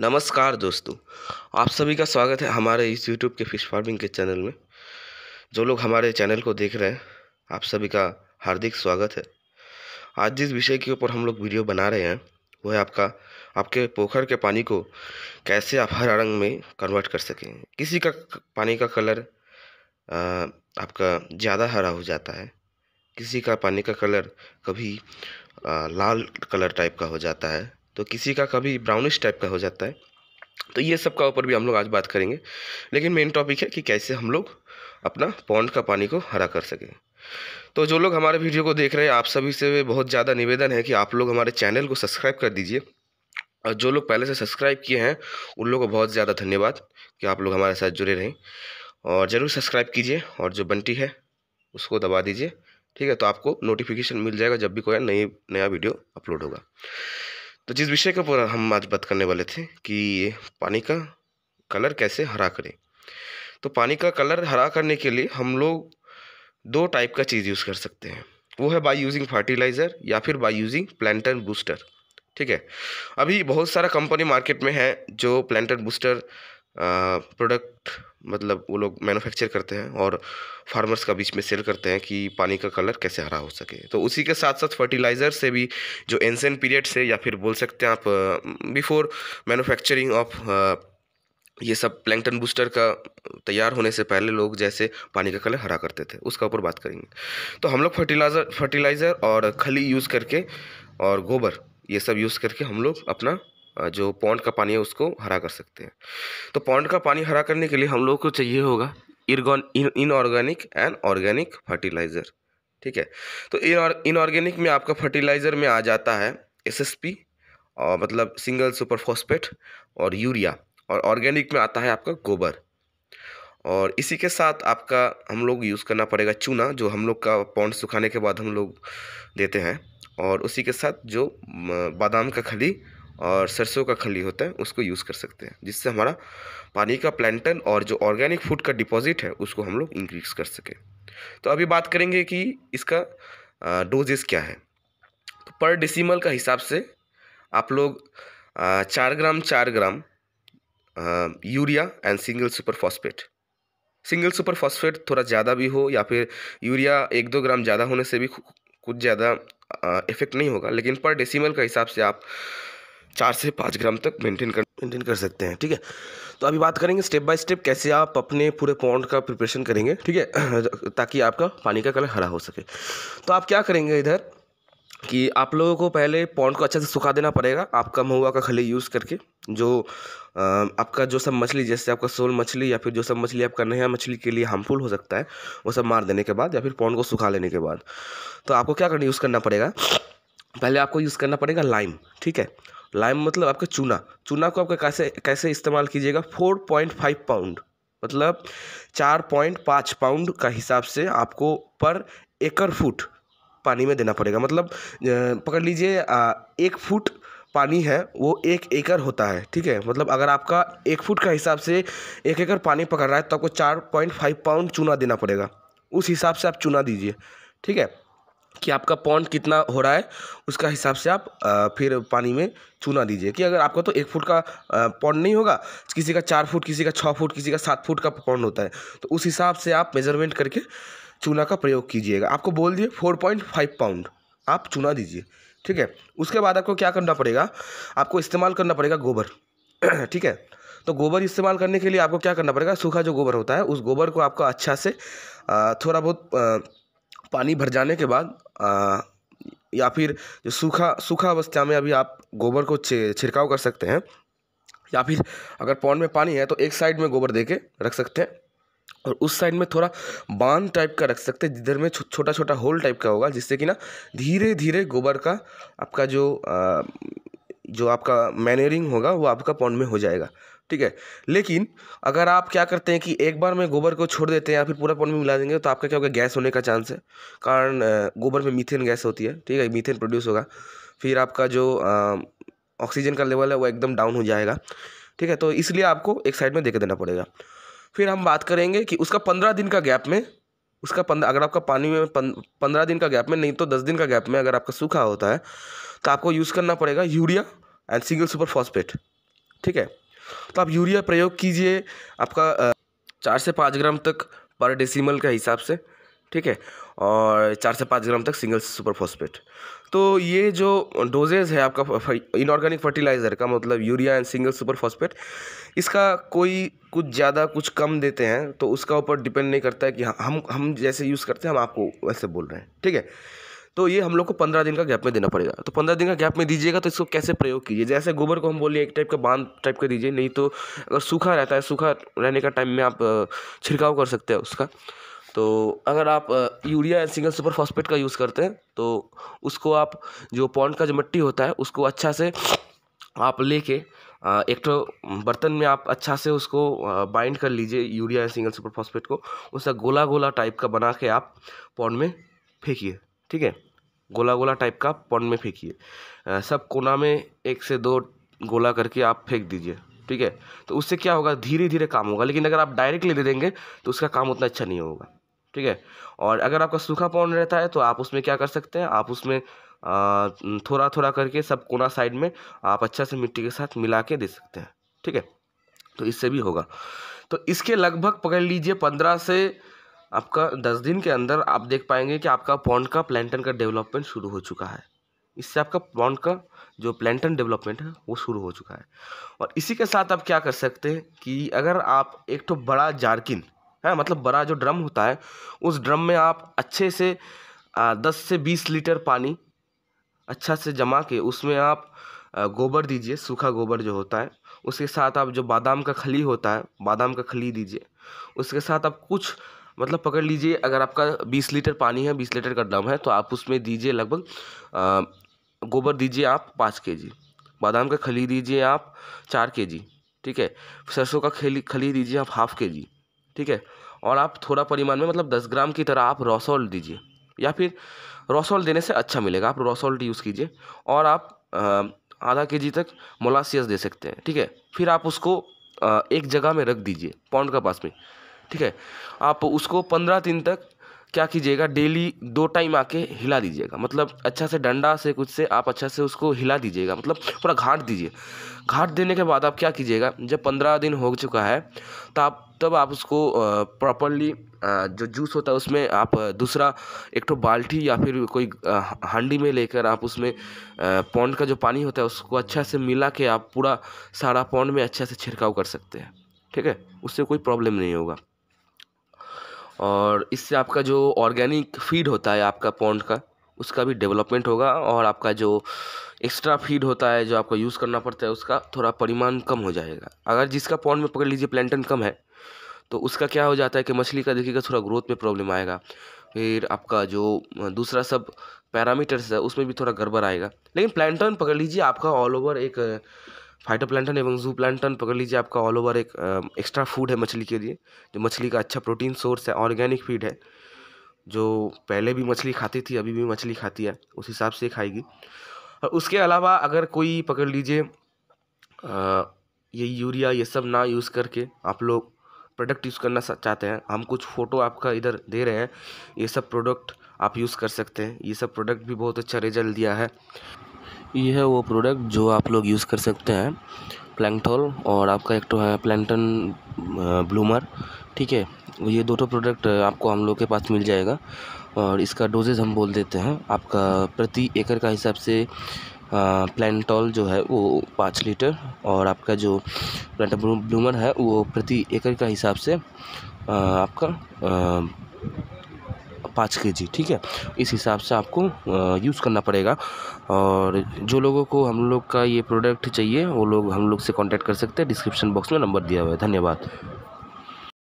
नमस्कार दोस्तों आप सभी का स्वागत है हमारे इस यूट्यूब के फिश फार्मिंग के चैनल में जो लोग हमारे चैनल को देख रहे हैं आप सभी का हार्दिक स्वागत है आज जिस विषय के ऊपर हम लोग वीडियो बना रहे हैं वो है आपका आपके पोखर के पानी को कैसे आप हर रंग में कन्वर्ट कर सकें किसी का पानी का कलर आपका ज़्यादा हरा हो जाता है किसी का पानी का कलर कभी लाल कलर टाइप का हो जाता है तो किसी का कभी ब्राउनिश टाइप का हो जाता है तो ये सब का ऊपर भी हम लोग आज बात करेंगे लेकिन मेन टॉपिक है कि कैसे हम लोग अपना पौंड का पानी को हरा कर सकें तो जो लोग हमारे वीडियो को देख रहे हैं आप सभी से बहुत ज़्यादा निवेदन है कि आप लोग हमारे चैनल को सब्सक्राइब कर दीजिए और जो लोग पहले से सब्सक्राइब किए हैं उन लोगों को बहुत ज़्यादा धन्यवाद कि आप लोग हमारे साथ जुड़े रहें और ज़रूर सब्सक्राइब कीजिए और जो बंटी है उसको दबा दीजिए ठीक है तो आपको नोटिफिकेशन मिल जाएगा जब भी कोई नई नया वीडियो अपलोड होगा तो जिस विषय का ऊपर हम आज बात करने वाले थे कि पानी का कलर कैसे हरा करें तो पानी का कलर हरा करने के लिए हम लोग दो टाइप का चीज़ यूज़ कर सकते हैं वो है बाय यूजिंग फर्टिलाइज़र या फिर बाय यूजिंग प्लान्टन बूस्टर ठीक है अभी बहुत सारा कंपनी मार्केट में है जो प्लान्टन बूस्टर प्रोडक्ट मतलब वो लोग मैन्युफैक्चर करते हैं और फार्मर्स का बीच में सेल करते हैं कि पानी का कलर कैसे हरा हो सके तो उसी के साथ साथ फर्टिलाइज़र से भी जो एनसन पीरियड से या फिर बोल सकते हैं आप बिफोर मैन्युफैक्चरिंग ऑफ ये सब प्लैंकटन बूस्टर का तैयार होने से पहले लोग जैसे पानी का कलर हरा करते थे उसका ऊपर बात करेंगे तो हम लोग फर्टिलाइज़र फर्टिलाइज़र और खली यूज़ करके और गोबर ये सब यूज़ करके हम लोग अपना जो पौंड का पानी है उसको हरा कर सकते हैं तो पौंड का पानी हरा करने के लिए हम लोग को चाहिए होगा इर्गॉन इनऑर्गेनिक एंड ऑर्गेनिक फर्टिलाइज़र ठीक है तो इनऑर्गेनिक में आपका फर्टिलाइज़र में आ जाता है एसएसपी और मतलब सिंगल सुपर फॉस्फेट और यूरिया और ऑर्गेनिक में आता है आपका गोबर और इसी के साथ आपका हम लोग यूज़ करना पड़ेगा चूना जो हम लोग का पौंड सुखाने के बाद हम लोग देते हैं और उसी के साथ जो बादाम का खली और सरसों का खली होता है उसको यूज़ कर सकते हैं जिससे हमारा पानी का प्लान्टन और जो ऑर्गेनिक फूड का डिपॉजिट है उसको हम लोग इंक्रीज कर सकें तो अभी बात करेंगे कि इसका डोजेस क्या है तो पर डिसीमल का हिसाब से आप लोग चार ग्राम चार gram urea and single super phosphate single super phosphate थोड़ा ज़्यादा भी हो या फिर यूरिया एक दो ग्राम ज़्यादा होने से भी कुछ ज़्यादा इफेक्ट नहीं होगा लेकिन पर डेसीमल का हिसाब से आप चार से पाँच ग्राम तक मेंटेन कर मेंटेन कर सकते हैं ठीक है तो अभी बात करेंगे स्टेप बाय स्टेप कैसे आप अपने पूरे पौंड का प्रिपरेशन करेंगे ठीक है ताकि आपका पानी का कलर हरा हो सके तो आप क्या करेंगे इधर कि आप लोगों को पहले पॉन्ड को अच्छे से सुखा देना पड़ेगा आपका महुआ का खली यूज़ करके जो आपका जो सब मछली जैसे आपका सोल मछली या फिर जो सब मछली आपका नया मछली के लिए हार्मफुल हो सकता है वो सब मार देने के बाद या फिर पॉन्ड को सुखा लेने के बाद तो आपको क्या करना यूज़ करना पड़ेगा पहले आपको यूज़ करना पड़ेगा लाइम ठीक है लाइम मतलब आपका चूना चूना को आपका कैसे कैसे इस्तेमाल कीजिएगा फोर पॉइंट फाइव पाउंड मतलब चार पॉइंट पाँच पाउंड का हिसाब से आपको पर एकड़ फुट पानी में देना पड़ेगा मतलब पकड़ लीजिए एक फुट पानी है वो एक एकड़ होता है ठीक है मतलब अगर आपका एक फुट का हिसाब से एक एकड़ पानी पकड़ रहा है तो आपको चार पॉइंट फाइव पाउंड चूना देना पड़ेगा उस हिसाब से आप चूना दीजिए ठीक है कि आपका पॉन्ड कितना हो रहा है उसका हिसाब से आप फिर पानी में चूना दीजिए कि अगर आपका तो एक फुट का पॉन्ड नहीं होगा किसी का चार फुट किसी का छः फुट किसी का सात फुट का पॉन्ड होता है तो उस हिसाब से आप मेजरमेंट करके चूना का प्रयोग कीजिएगा आपको बोल दिए फोर पॉइंट फाइव पाउंड आप चूना दीजिए ठीक है उसके बाद आपको क्या करना पड़ेगा आपको इस्तेमाल करना पड़ेगा गोबर ठीक है तो गोबर इस्तेमाल करने के लिए आपको क्या करना पड़ेगा सूखा जो गोबर होता है उस गोबर को आपको अच्छा से थोड़ा बहुत पानी भर जाने के बाद या फिर जो सूखा सूखा अवस्था में अभी आप गोबर को छिड़काव कर सकते हैं या फिर अगर पौन में पानी है तो एक साइड में गोबर दे के रख सकते हैं और उस साइड में थोड़ा बांध टाइप का रख सकते हैं जिधर में छो, छोटा छोटा होल टाइप का होगा जिससे कि ना धीरे धीरे गोबर का आपका जो आ, जो आपका मैनरिंग होगा वो आपका पौंड में हो जाएगा ठीक है लेकिन अगर आप क्या करते हैं कि एक बार में गोबर को छोड़ देते हैं या फिर पूरा पौंड में मिला देंगे तो आपका क्या होगा गैस होने का चांस है कारण गोबर में मीथेन गैस होती है ठीक है मीथेन प्रोड्यूस होगा फिर आपका जो ऑक्सीजन का लेवल है वो एकदम डाउन हो जाएगा ठीक है तो इसलिए आपको एक साइड में देख देना पड़ेगा फिर हम बात करेंगे कि उसका पंद्रह दिन का गैप में उसका पंद्रह अगर आपका पानी में पंद्रह दिन का गैप में नहीं तो दस दिन का गैप में अगर आपका सूखा होता है तो आपको यूज़ करना पड़ेगा urea and single super phosphate ठीक है तो आप यूरिया प्रयोग कीजिए आपका चार से पाँच ग्राम तक पर डेसिमल के हिसाब से ठीक है और चार से पाँच ग्राम तक सिंगल सुपर फॉस्फेट तो ये जो डोजेज है आपका इनऑर्गेनिक फर्टिलाइज़र का मतलब urea and single super phosphate इसका कोई कुछ ज़्यादा कुछ कम देते हैं तो उसका ऊपर डिपेंड नहीं करता है कि हम हम जैसे यूज़ करते हैं हम आपको वैसे बोल रहे हैं ठीक है तो ये हम लोग को पंद्रह दिन का गैप में देना पड़ेगा तो पंद्रह दिन का गैप में दीजिएगा तो इसको कैसे प्रयोग कीजिए जैसे गोबर को हम बोलिए एक टाइप का बांध टाइप का दीजिए नहीं तो अगर सूखा रहता है सूखा रहने का टाइम में आप छिड़काव कर सकते हैं उसका तो अगर आप urea and single super phosphate का यूज़ करते हैं तो उसको आप जो पौंड का जो मिट्टी होता है उसको अच्छा से आप लेके एक तो बर्तन में आप अच्छा से उसको बाइंड कर लीजिए यूरिया या सिंगल सुपर फॉस्फेट को उसका गोला गोला टाइप का बना के आप पौंड में फेंकिए ठीक है गोला गोला टाइप का पॉन्ड में फेंकिए सब कोना में एक से दो गोला करके आप फेंक दीजिए ठीक है तो उससे क्या होगा धीरे धीरे काम होगा लेकिन अगर आप डायरेक्टली दे देंगे तो उसका काम उतना अच्छा नहीं होगा ठीक है और अगर आपका सूखा पॉन्ड रहता है तो आप उसमें क्या कर सकते हैं आप उसमें थोड़ा थोड़ा करके सब कोना साइड में आप अच्छा से मिट्टी के साथ मिला के दे सकते हैं ठीक है तो इससे भी होगा तो इसके लगभग पकड़ लीजिए पंद्रह से आपका दस दिन के अंदर आप देख पाएंगे कि आपका पॉन्ड का प्लैंटन का डेवलपमेंट शुरू हो चुका है इससे आपका पॉन्ड का जो प्लैंटन डेवलपमेंट है वो शुरू हो चुका है और इसी के साथ आप क्या कर सकते हैं कि अगर आप एक तो बड़ा जारकिन है मतलब बड़ा जो ड्रम होता है उस ड्रम में आप अच्छे से दस से बीस लीटर पानी अच्छा से जमा के उसमें आप गोबर दीजिए सूखा गोबर जो होता है उसके साथ आप जो बादाम का खली होता है बादाम का खली दीजिए उसके साथ आप कुछ मतलब पकड़ लीजिए अगर आपका बीस लीटर पानी है बीस लीटर का ड्रम है तो आप उसमें दीजिए लगभग गोबर दीजिए आप पाँच के जी बादाम का खली दीजिए आप चार के जी ठीक है सरसों का खली खली दीजिए आप हाफ के जी ठीक है और आप थोड़ा परिमाण में मतलब दस ग्राम की तरह आप रॉसॉल्ट दीजिए या फिर रॉसॉल्ट देने से अच्छा मिलेगा आप रॉसॉल्ट यूज़ कीजिए और आप आधा के जी तक मोलासियस दे सकते हैं ठीक है फिर आप उसको एक जगह में रख दीजिए पौंड के पास में ठीक है आप उसको पंद्रह दिन तक क्या कीजिएगा डेली दो टाइम आके हिला दीजिएगा मतलब अच्छा से डंडा से कुछ से आप अच्छा से उसको हिला दीजिएगा मतलब पूरा घाट दीजिए घाट देने के बाद आप क्या कीजिएगा जब पंद्रह दिन हो चुका है तो आप तब आप उसको प्रॉपरली जो जूस होता है उसमें आप दूसरा एक तो बाल्टी या फिर कोई हांडी में लेकर आप उसमें पौंड का जो पानी होता है उसको अच्छा से मिला के आप पूरा सारा पौंड में अच्छा से छिड़काव कर सकते हैं ठीक है उससे कोई प्रॉब्लम नहीं होगा और इससे आपका जो ऑर्गेनिक फ़ीड होता है आपका पौंड का उसका भी डेवलपमेंट होगा और आपका जो एक्स्ट्रा फीड होता है जो आपको यूज़ करना पड़ता है उसका थोड़ा परिमाण कम हो जाएगा अगर जिसका पौंड में पकड़ लीजिए प्लैंटन कम है तो उसका क्या हो जाता है कि मछली का देखिएगा थोड़ा ग्रोथ में प्रॉब्लम आएगा फिर आपका जो दूसरा सब पैरामीटर्स है उसमें भी थोड़ा गड़बड़ आएगा लेकिन प्लैंटन पकड़ लीजिए आपका ऑल ओवर एक प्लान्टन एवं जू प्लान्टन पकड़ लीजिए आपका ऑल ओवर एक एक्स्ट्रा फूड है मछली के लिए जो मछली का अच्छा प्रोटीन सोर्स है ऑर्गेनिक फीड है जो पहले भी मछली खाती थी अभी भी मछली खाती है उस हिसाब से खाएगी और उसके अलावा अगर कोई पकड़ लीजिए ये यूरिया ये सब ना यूज़ करके आप लोग प्रोडक्ट यूज़ करना चाहते हैं हम कुछ फ़ोटो आपका इधर दे रहे हैं ये सब प्रोडक्ट आप यूज़ कर सकते हैं ये सब प्रोडक्ट भी बहुत अच्छा रिजल्ट दिया है ये है वो प्रोडक्ट जो आप लोग यूज़ कर सकते हैं प्लैंकटोल और आपका एक तो है प्लैंटन ब्लूमर ठीक है ये दो तो प्रोडक्ट आपको हम लोग के पास मिल जाएगा और इसका डोजेज हम बोल देते हैं आपका प्रति एकड़ का हिसाब से प्लानटॉल जो है वो पाँच लीटर और आपका जो प्लांटन ब्लूमर है वो प्रति एकड़ का हिसाब से आ, आपका आ, पाँच के जी ठीक है इस हिसाब से आपको यूज़ करना पड़ेगा और जो लोगों को हम लोग का ये प्रोडक्ट चाहिए वो लोग हम लोग से कांटेक्ट कर सकते हैं डिस्क्रिप्शन बॉक्स में नंबर दिया हुआ है धन्यवाद